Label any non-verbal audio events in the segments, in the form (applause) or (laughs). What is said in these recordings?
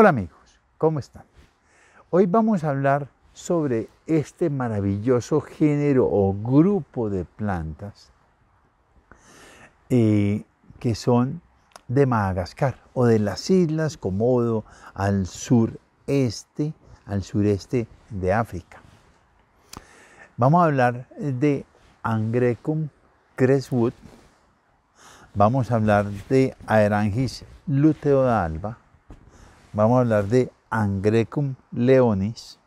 Hola amigos, ¿cómo están? Hoy vamos a hablar sobre este maravilloso género o grupo de plantas eh, que son de Madagascar o de las islas Comodo al sureste, al sureste de África. Vamos a hablar de Angrecum creswood. vamos a hablar de Aerangis luteodalba, Vamos a hablar de Angrecum leonis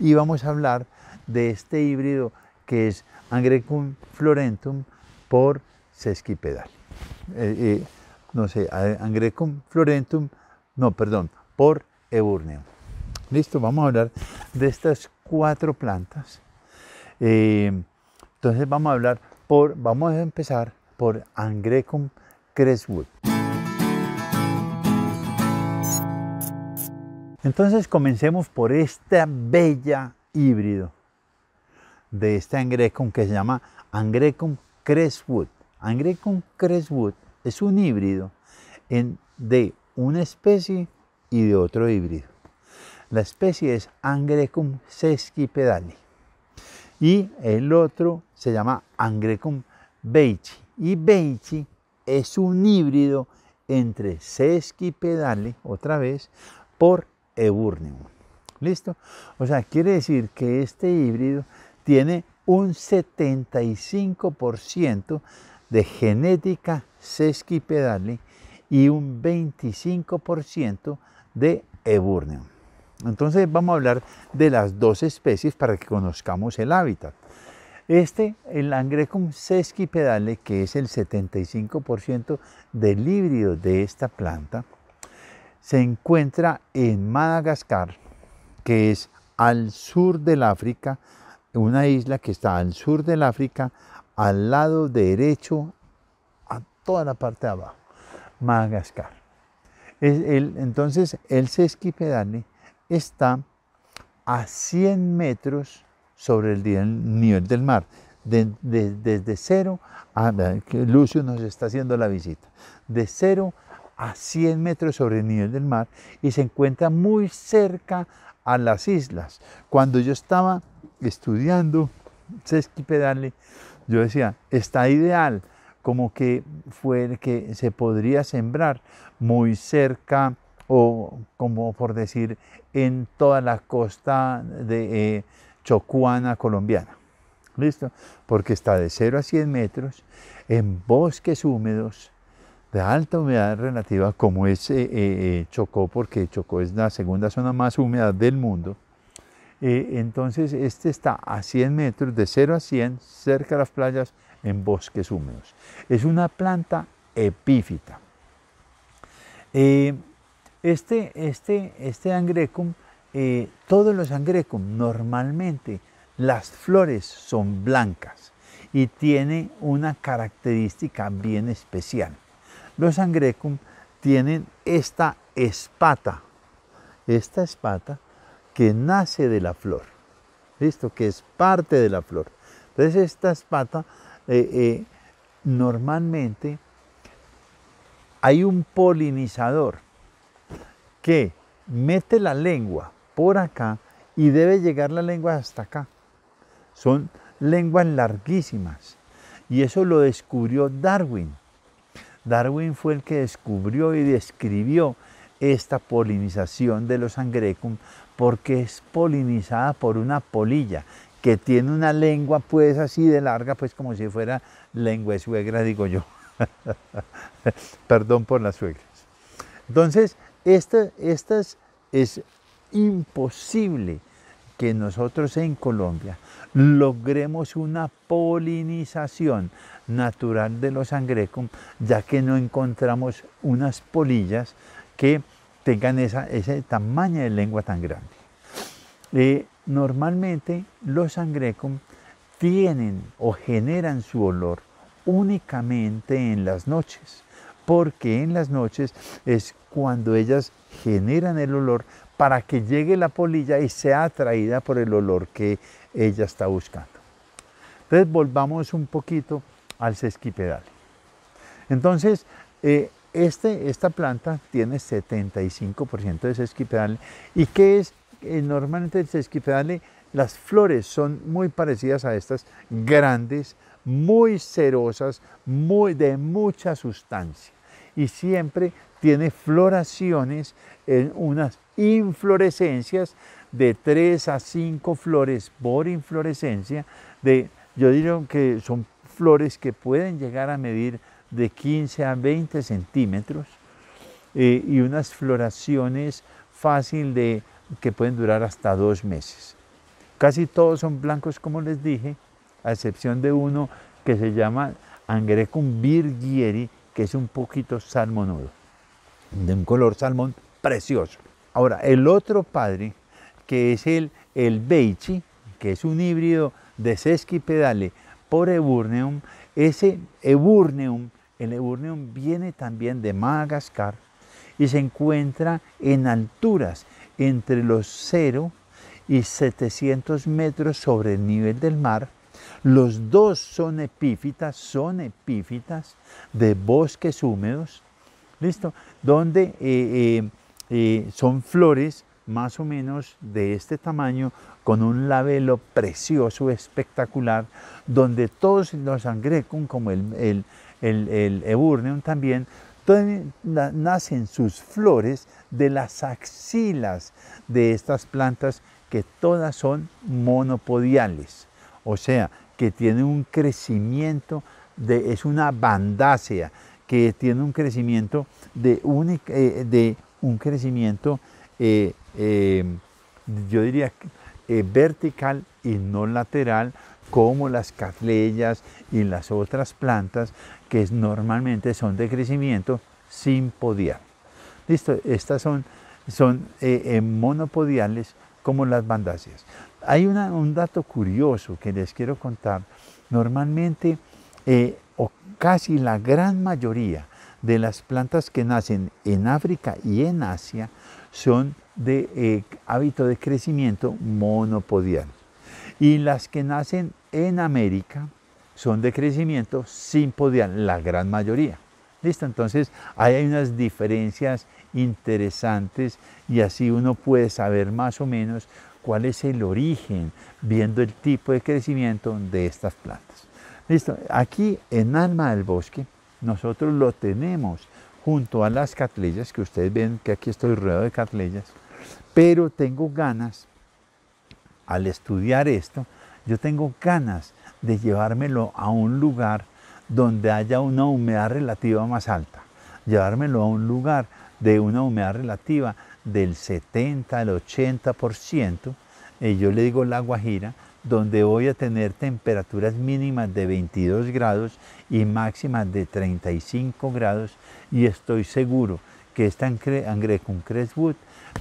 y vamos a hablar de este híbrido que es Angrecum florentum por sesquipedal. Eh, eh, no sé, Angrecum florentum, no, perdón, por Eburneum. Listo, vamos a hablar de estas cuatro plantas. Eh, entonces vamos a hablar por, vamos a empezar por Angrecum Creswood. Entonces comencemos por esta bella híbrido de este Angrecum que se llama Angrecum creswood. Angrecum creswood es un híbrido de una especie y de otro híbrido. La especie es Angrecum Sesquipedale y el otro se llama Angrecum beichi. Y beichi es un híbrido entre sesquipedale, otra vez, por ¿Listo? O sea, quiere decir que este híbrido tiene un 75% de genética sesquipedale y un 25% de eburneum. Entonces vamos a hablar de las dos especies para que conozcamos el hábitat. Este, el Angrecum sesquipedale, que es el 75% del híbrido de esta planta, se encuentra en Madagascar, que es al sur del África, una isla que está al sur del África, al lado derecho, a toda la parte de abajo, Madagascar. entonces, el sesquipedale está a 100 metros sobre el nivel del mar, desde cero, a, Lucio nos está haciendo la visita, de cero a 100 metros sobre el nivel del mar y se encuentra muy cerca a las islas. Cuando yo estaba estudiando Sesquipedale, yo decía, está ideal, como que fue que se podría sembrar muy cerca o como por decir en toda la costa de eh, Chocuana colombiana. ¿Listo? Porque está de 0 a 100 metros en bosques húmedos, de alta humedad relativa como es eh, eh, eh, Chocó, porque Chocó es la segunda zona más húmeda del mundo. entonces este está a 100 metros, de 0 a 100, cerca de las playas, en bosques húmedos. Es una planta epífita. este, este, este angrecum, todos los angrecum normalmente las flores son blancas y tiene una característica bien especial. Los angrecum tienen esta espata, esta espata que nace de la flor, ¿listo? Que es parte de la flor. Entonces esta espata eh, eh, normalmente hay un polinizador que mete la lengua por acá y debe llegar la lengua hasta acá. Son lenguas larguísimas y eso lo descubrió Darwin. Darwin fue el que descubrió y describió esta polinización de los angrecum porque es polinizada por una polilla que tiene una lengua pues así de larga, pues como si fuera lengua de suegra, digo yo. (laughs) Perdón por las suegras. Entonces, esta, estas es imposible que nosotros en Colombia logremos una polinización natural de los sangrecum, ya que no encontramos unas polillas que tengan esa, ese tamaño de lengua tan grande. Eh, normalmente los sangrecum tienen o generan su olor únicamente en las noches, porque en las noches es cuando ellas generan el olor para que llegue la polilla y sea atraída por el olor que ella está buscando. Entonces volvamos un poquito al sesquipedal. Entonces, eh, este, esta planta tiene 75% de sesquipedal, ¿Y qué es? Eh, normalmente el sesquipedal, eh, las flores son muy parecidas a estas, grandes, muy cerosas, muy, de mucha sustancia y siempre tiene floraciones en unas inflorescencias de 3 a 5 flores por inflorescencia. De, yo diría que son flores que pueden llegar a medir de 15 a 20 centímetros eh, y unas floraciones fácil de que pueden durar hasta dos meses. Casi todos son blancos, como les dije, a excepción de uno que se llama Angrecum virgieri, que es un poquito salmonudo, de un color salmón precioso. Ahora, el otro padre, que es el, el Beichi, que es un híbrido de Sesquipedale por Eburneum, ese Eburneum, el Eburneum viene también de Madagascar y se encuentra en alturas entre los 0 y 700 metros sobre el nivel del mar los dos son epífitas, son epífitas de bosques húmedos, ¿listo? Donde eh, eh, eh, son flores más o menos de este tamaño, con un labelo precioso, espectacular, donde todos los angrecum, como el, el, el eburneum también, nacen sus flores de las axilas de estas plantas que todas son monopodiales o sea, que tiene un crecimiento, de, es una bandácea, que tiene un crecimiento de eh, un, crecimiento, eh, eh, yo diría, vertical y no lateral, como las catleyas y las otras plantas que normalmente son de crecimiento podiar. Listo, estas son monopodiales como las bandacias. Hay un dato curioso que les quiero contar. Normalmente, eh, o casi la gran mayoría de las plantas que nacen en África y en Asia son de eh, hábito de crecimiento monopodial. Y las que nacen en América son de crecimiento simpodial, la gran mayoría. ¿Listo? Entonces, hay unas diferencias interesantes y así uno puede saber más o menos cuál es el origen, viendo el tipo de crecimiento de estas plantas. Listo, aquí en Alma del Bosque nosotros lo tenemos junto a las catleyas, que ustedes ven que aquí estoy rodeado de catleyas, pero tengo ganas, al estudiar esto, yo tengo ganas de llevármelo a un lugar donde haya una humedad relativa más alta, llevármelo a un lugar de una humedad relativa del 70 al 80%, y yo le digo la Guajira, donde voy a tener temperaturas mínimas de 22 grados y máximas de 35 grados y estoy seguro que esta Angrecon Crestwood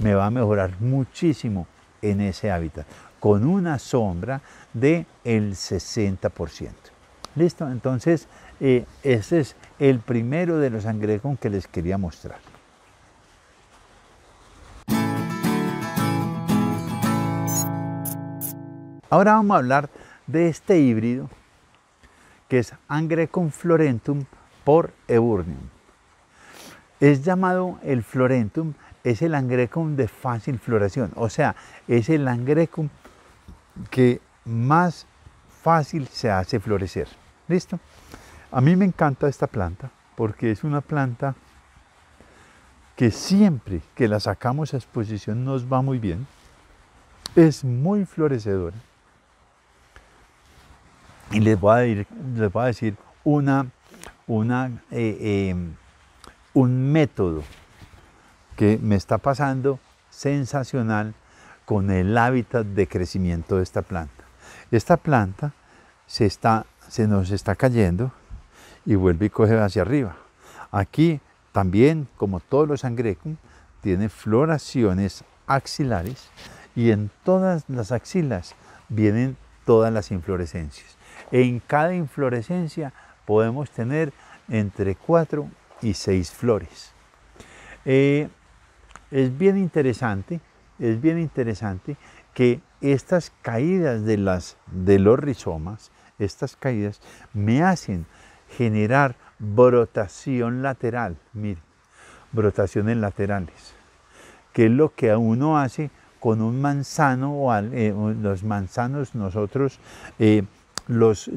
me va a mejorar muchísimo en ese hábitat con una sombra del el 60%. ¿Listo? Entonces, eh, ese es el primero de los angrecon que les quería mostrar. Ahora vamos a hablar de este híbrido que es Angrecon florentum por Eburnium. Es llamado el florentum, es el Angrecum de fácil floración, o sea, es el Angrecum que más fácil se hace florecer. ¿Listo? A mí me encanta esta planta porque es una planta que siempre que la sacamos a exposición nos va muy bien. Es muy florecedora y les voy a, decir, una, una, eh, eh, un método que me está pasando sensacional con el hábitat de crecimiento de esta planta. Esta planta se, está, se nos está cayendo y vuelve y coge hacia arriba. Aquí también, como todos los angrecum, tiene floraciones axilares y en todas las axilas vienen todas las inflorescencias. En cada inflorescencia podemos tener entre cuatro y seis flores. Eh, es bien interesante, es bien interesante que estas caídas de, las, de los rizomas, estas caídas, me hacen generar brotación lateral, miren, brotaciones laterales, que es lo que uno hace con un manzano, o eh, los manzanos nosotros eh, los,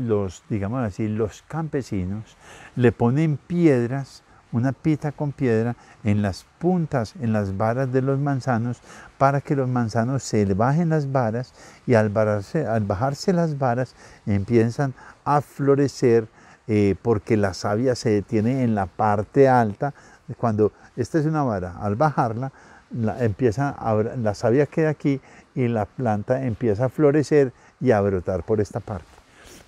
digamos así, los campesinos le ponen piedras, una pita con piedra, en las puntas, en las varas de los manzanos, para que los manzanos se bajen las varas y al, al bajarse las varas empiezan a florecer eh, porque la savia se detiene en la parte alta. Cuando esta es una vara, al bajarla, empieza la savia queda aquí y la planta empieza a florecer y a brotar por esta parte.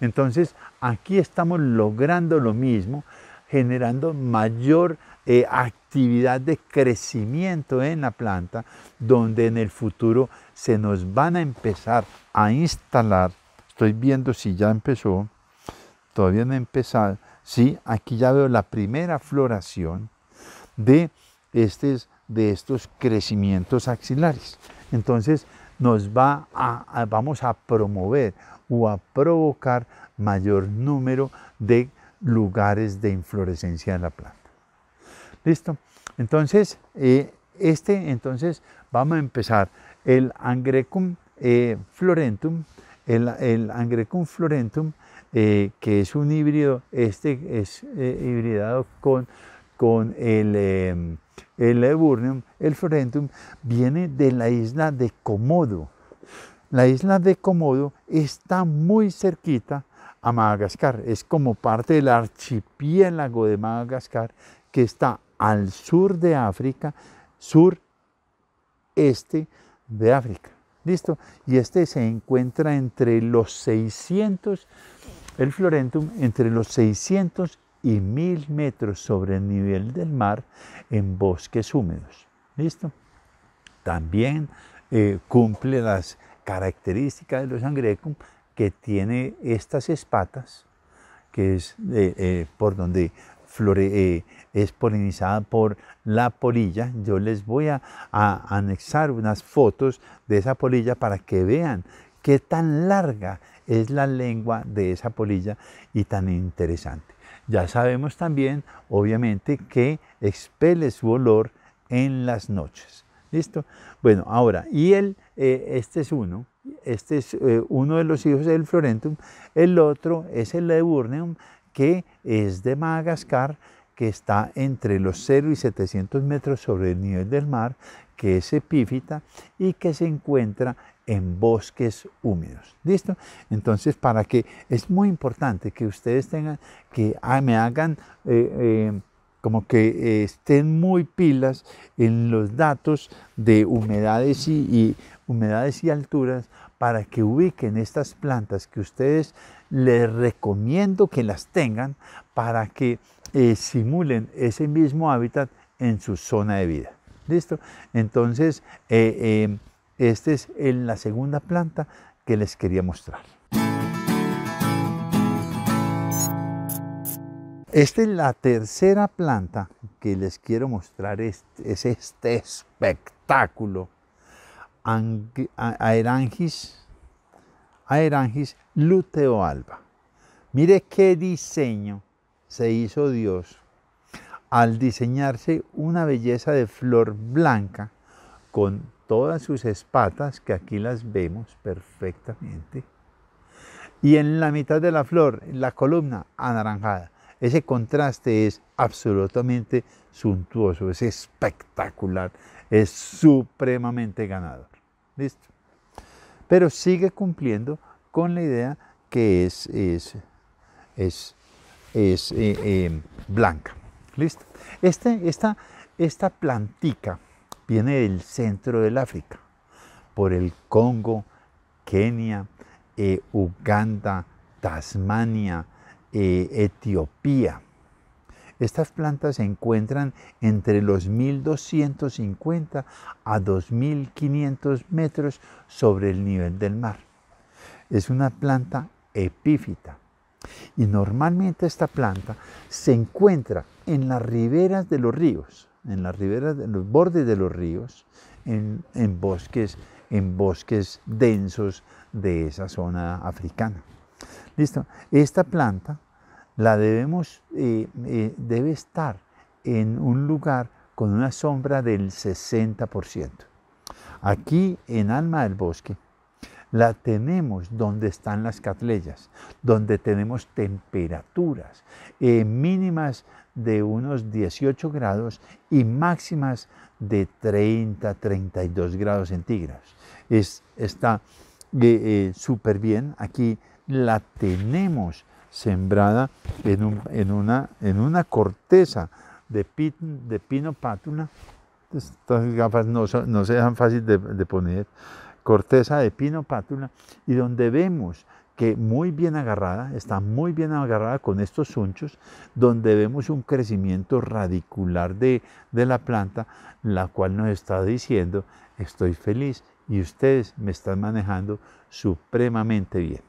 Entonces, aquí estamos logrando lo mismo, generando mayor eh, actividad de crecimiento en la planta, donde en el futuro se nos van a empezar a instalar. Estoy viendo si ya empezó, todavía no ha empezado. Sí, aquí ya veo la primera floración de, de estos crecimientos axilares. Entonces, nos va a, vamos a promover o a provocar mayor número de lugares de inflorescencia en la planta. ¿Listo? Entonces, eh, este, entonces, vamos a empezar el Angrecum eh, florentum, el, Angrecum florentum, eh, que es un híbrido, este es hibridado con, con el em, el Eburneum, el Florentum, viene de la isla de Komodo. La isla de Komodo está muy cerquita a Madagascar, es como parte del archipiélago de Madagascar que está al sur de África, sureste de África. ¿Listo? Y este se encuentra entre los 600, el Florentum, entre los 600 y mil metros sobre el nivel del mar en bosques húmedos. ¿Listo? También eh, cumple las características de los angrecum que tiene estas espatas, que es eh, eh, por donde flore, es polinizada por la polilla. Yo les voy a, anexar unas fotos de esa polilla para que vean qué tan larga es la lengua de esa polilla y tan interesante. Ya sabemos también, obviamente, que expele su olor en las noches. ¿Listo? Bueno, ahora, y él, eh, este es uno, este es eh, uno de los hijos del Florentum, el otro es el Leurneum, que es de Madagascar, que está entre los 0 y 700 metros sobre el nivel del mar, que es epífita y que se encuentra en bosques húmedos. ¿Listo? Entonces, para que es muy importante que ustedes tengan, que me hagan eh, eh, como que eh, estén muy pilas en los datos de humedades y, y, humedades y alturas para que ubiquen estas plantas que ustedes les recomiendo que las tengan para que simulen ese mismo hábitat en su zona de vida. ¿Listo? Entonces, em, esta es en la segunda planta que les quería mostrar. Esta es la tercera planta que les quiero mostrar, es, es este espectáculo. aerangis, aerangis luteo alba. Mire qué diseño se hizo Dios al diseñarse una belleza de flor blanca con todas sus espatas, que aquí las vemos perfectamente. Y en la mitad de la flor, la columna anaranjada. Ese contraste es absolutamente suntuoso, es espectacular, es supremamente ganador. ¿Listo? Pero sigue cumpliendo con la idea que es, es, es, es eh, eh, blanca. ¿Listo? Este, esta, esta plantica viene del centro del África, por el Congo, Kenia, eh, Uganda, Tasmania, eh, Etiopía. Estas plantas se encuentran entre los 1250 a 2500 metros sobre el nivel del mar. Es una planta epífita y normalmente esta planta se encuentra en las riberas de los ríos en las riberas, en los bordes de los ríos, en, bosques, en bosques densos de esa zona africana. Listo, esta planta la debemos, eh, eh, debe estar en un lugar con una sombra del 60%. Aquí en Alma del Bosque la tenemos donde están las catleyas, donde tenemos temperaturas eh, mínimas de unos 18 grados y máximas de 30, 32 grados centígrados. Es, está eh, eh, súper bien. Aquí la tenemos sembrada en, un, en, una, en una corteza de, pit, de pino pátula. Estas gafas no, no se fácil de, de poner. Corteza de pino pátula y donde vemos que muy bien agarrada, está muy bien agarrada con estos unchos, donde vemos un crecimiento radicular de, la planta, la cual nos está diciendo, estoy feliz y ustedes me están manejando supremamente bien.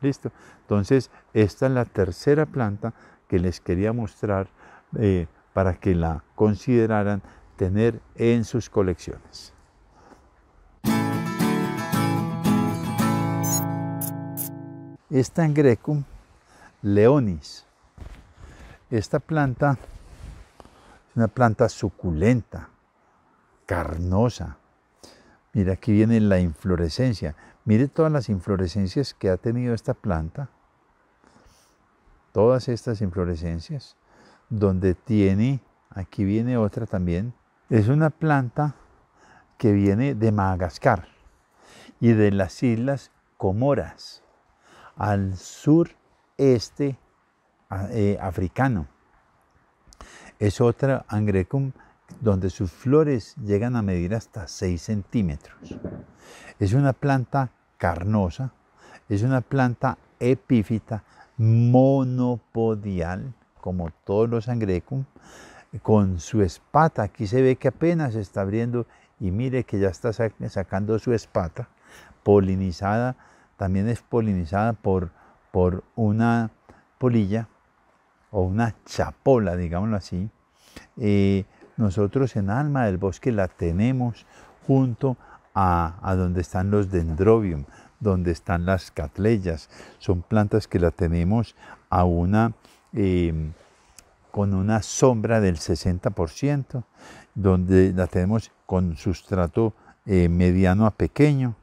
¿Listo? Entonces, esta es la tercera planta que les quería mostrar eh, para que la consideraran tener en sus colecciones. Esta en grecum, leonis. Esta planta es una planta suculenta, carnosa. Mira, aquí viene la inflorescencia. Mire todas las inflorescencias que ha tenido esta planta. Todas estas inflorescencias, donde tiene, aquí viene otra también. Es una planta que viene de Madagascar y de las islas Comoras al sureste eh, africano. Es otra angrecum donde sus flores llegan a medir hasta 6 centímetros. Es una planta carnosa, es una planta epífita monopodial, como todos los angrecum, con su espata. Aquí se ve que apenas está abriendo y mire que ya está sacando su espata polinizada también es polinizada por, por una polilla o una chapola, digámoslo así. Eh, nosotros en Alma del Bosque la tenemos junto a, donde están los dendrobium, donde están las catleyas. Son plantas que la tenemos a una, em, con una sombra del 60%, donde la tenemos con sustrato eh, mediano a pequeño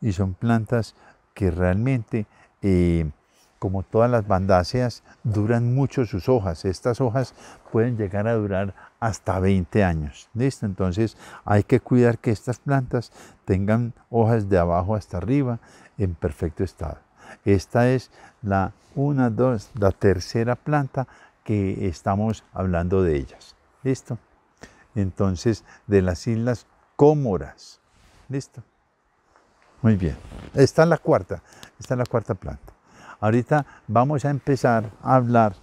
y son plantas que realmente, eh, como todas las bandáceas, duran mucho sus hojas. Estas hojas pueden llegar a durar hasta 20 años. ¿Listo? Entonces hay que cuidar que estas plantas tengan hojas de abajo hasta arriba en perfecto estado. Esta es la una, dos, la tercera planta que estamos hablando de ellas. ¿Listo? Entonces, de las islas Cómoras. ¿Listo? Muy bien. Está en la cuarta, está en la cuarta planta. Ahorita vamos a empezar a hablar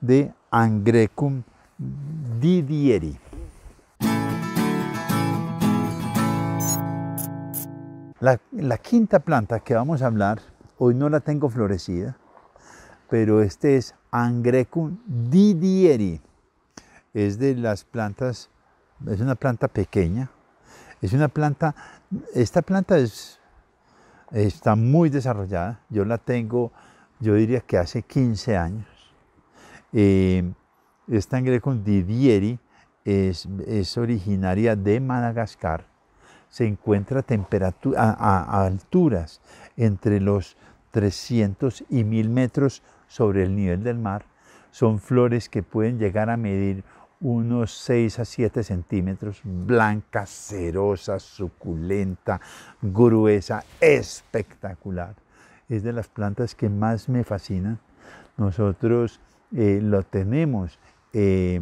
de Angrecum didieri. La, la, quinta planta que vamos a hablar, hoy no la tengo florecida, pero este es Angrecum didieri. Es de las plantas, es una planta pequeña, es una planta, esta planta es está muy desarrollada. Yo la tengo, yo diría que hace 15 años. Eh, esta en Didieri es, es, originaria de Madagascar. Se encuentra a, a, a alturas entre los 300 y 1000 metros sobre el nivel del mar. Son flores que pueden llegar a medir unos 6 a 7 centímetros, blanca, cerosa, suculenta, gruesa, espectacular. Es de las plantas que más me fascinan. Nosotros eh, lo tenemos eh,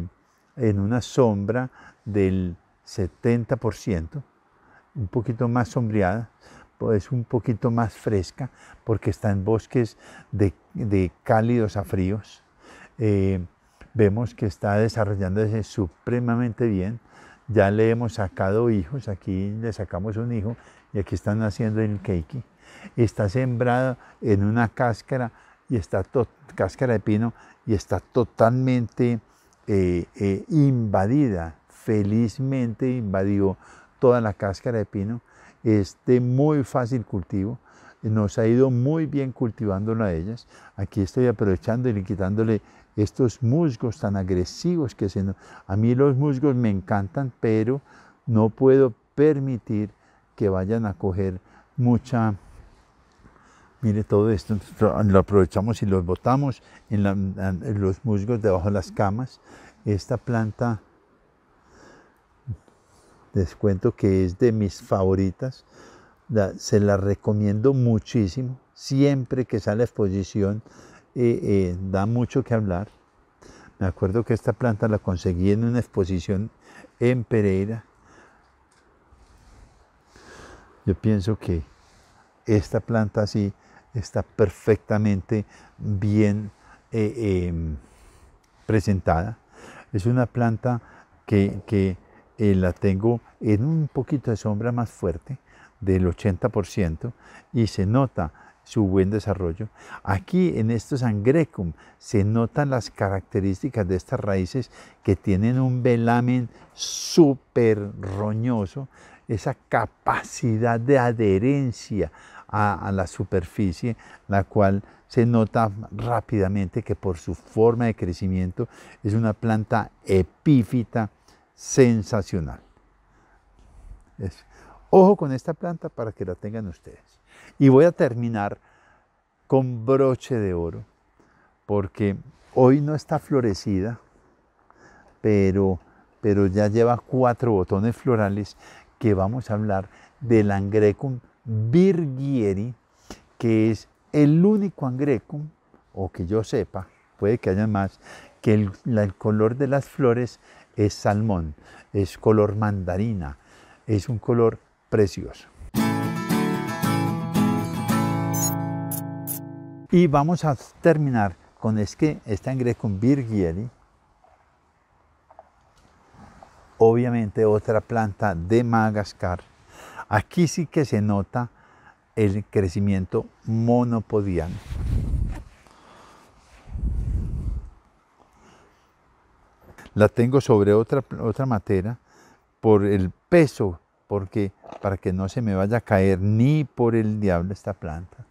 en una sombra del 70%, un poquito más sombreada, es pues un poquito más fresca porque está en bosques de, cálidos a fríos. Eh, vemos que está desarrollándose supremamente bien. Ya le hemos sacado hijos, aquí le sacamos un hijo y aquí están naciendo el keiki. Está sembrado en una cáscara y está cáscara de pino y está totalmente eh, eh, invadida, felizmente invadió toda la cáscara de pino. Este muy fácil cultivo nos ha ido muy bien cultivándola a ellas. Aquí estoy aprovechando y quitándole estos musgos tan agresivos que se... A mí los musgos me encantan, pero no puedo permitir que vayan a coger mucha... Mire todo esto, lo aprovechamos y los botamos en, en los musgos debajo de las camas. Esta planta, les cuento que es de mis favoritas se la recomiendo muchísimo. Siempre que sale a exposición eh, eh, da mucho que hablar. Me acuerdo que esta planta la conseguí en una exposición en Pereira. Yo pienso que esta planta así está perfectamente bien eh, em, presentada. Es una planta que la tengo en un poquito de sombra más fuerte del 80% y se nota su buen desarrollo. Aquí en estos angrecum se notan las características de estas raíces que tienen un velamen súper roñoso, esa capacidad de adherencia a, la superficie, la cual se nota rápidamente que por su forma de crecimiento es una planta epífita sensacional. Ojo con esta planta para que la tengan ustedes. Y voy a terminar con broche de oro, porque hoy no está florecida, pero, pero ya lleva cuatro botones florales que vamos a hablar del Angrecum virgieri, que es el único Angrecum, o que yo sepa, puede que haya más, que el color de las flores es salmón, es color mandarina, es un color precioso. Y vamos a terminar con es que está en con Virgieri, obviamente otra planta de Madagascar. Aquí sí que se nota el crecimiento monopodiano. La tengo sobre otra, otra materia por el peso porque para que no se me vaya a caer ni por el diablo esta planta.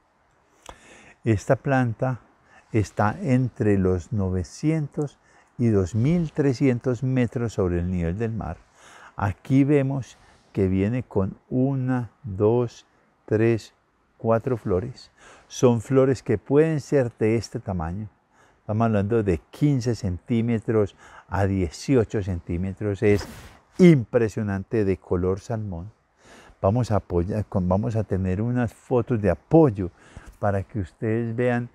Esta planta está entre los 900 y 2300 metros sobre el nivel del mar. Aquí vemos que viene con una, dos, tres, cuatro flores. Son flores que pueden ser de este tamaño. Estamos hablando de 15 centímetros a 18 centímetros. Es impresionante de color salmón. Vamos a, apoyar, vamos a tener unas fotos de apoyo para que ustedes vean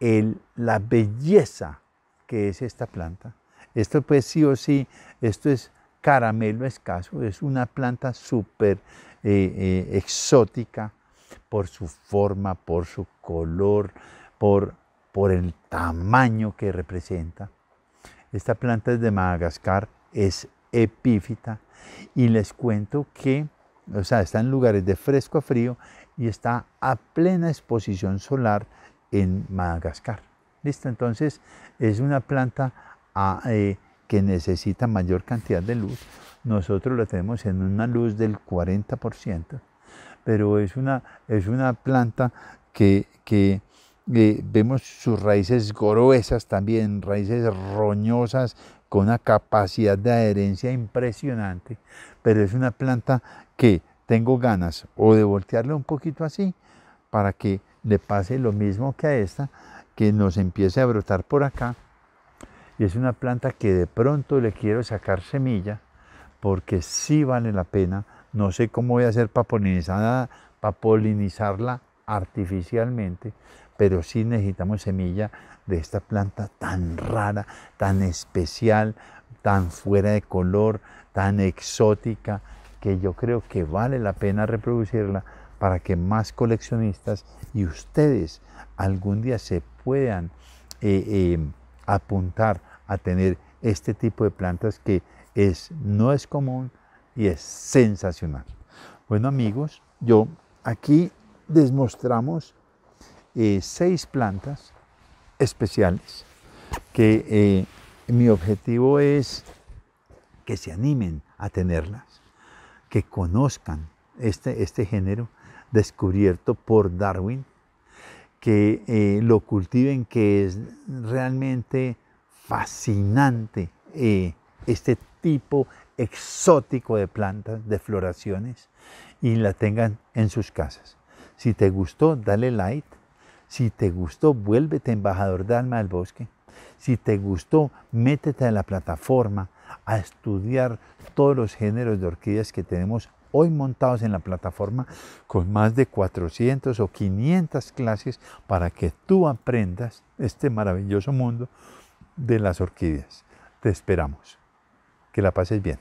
el, la belleza que es esta planta. Esto pues sí o sí, esto es caramelo escaso, es una planta súper eh, eh, exótica por su forma, por su color, por, por el tamaño que representa. Esta planta es de Madagascar, es epífita y les cuento que, o sea, está en lugares de fresco a frío y está a plena exposición solar en Madagascar. ¿Listo? Entonces es una planta ah, eh, que necesita mayor cantidad de luz. Nosotros la tenemos en una luz del 40%, pero es una, es una planta que, que eh, vemos sus raíces gruesas también, raíces roñosas, con una capacidad de adherencia impresionante, pero es una planta que tengo ganas o de voltearla un poquito así para que le pase lo mismo que a esta, que nos empiece a brotar por acá. Y es una planta que de pronto le quiero sacar semilla porque sí vale la pena. No sé cómo voy a hacer para, para polinizarla artificialmente, pero sí necesitamos semilla de esta planta tan rara, tan especial, tan fuera de color, tan exótica, que yo creo que vale la pena reproducirla para que más coleccionistas y ustedes algún día se puedan eh, em, apuntar a tener este tipo de plantas que es, no es común y es sensacional. Bueno amigos, yo aquí les mostramos eh, seis plantas especiales que eh, mi objetivo es que se animen a tenerlas, que conozcan este, este género descubierto por Darwin, que eh, lo cultiven, que es realmente fascinante este tipo exótico de plantas, de floraciones, y la tengan en sus casas. Si te gustó, dale like si te gustó, vuélvete embajador de alma del bosque. Si te gustó, métete en la plataforma a estudiar todos los géneros de orquídeas que tenemos hoy montados en la plataforma con más de 400 o 500 clases para que tú aprendas este maravilloso mundo de las orquídeas. Te esperamos. Que la pases bien.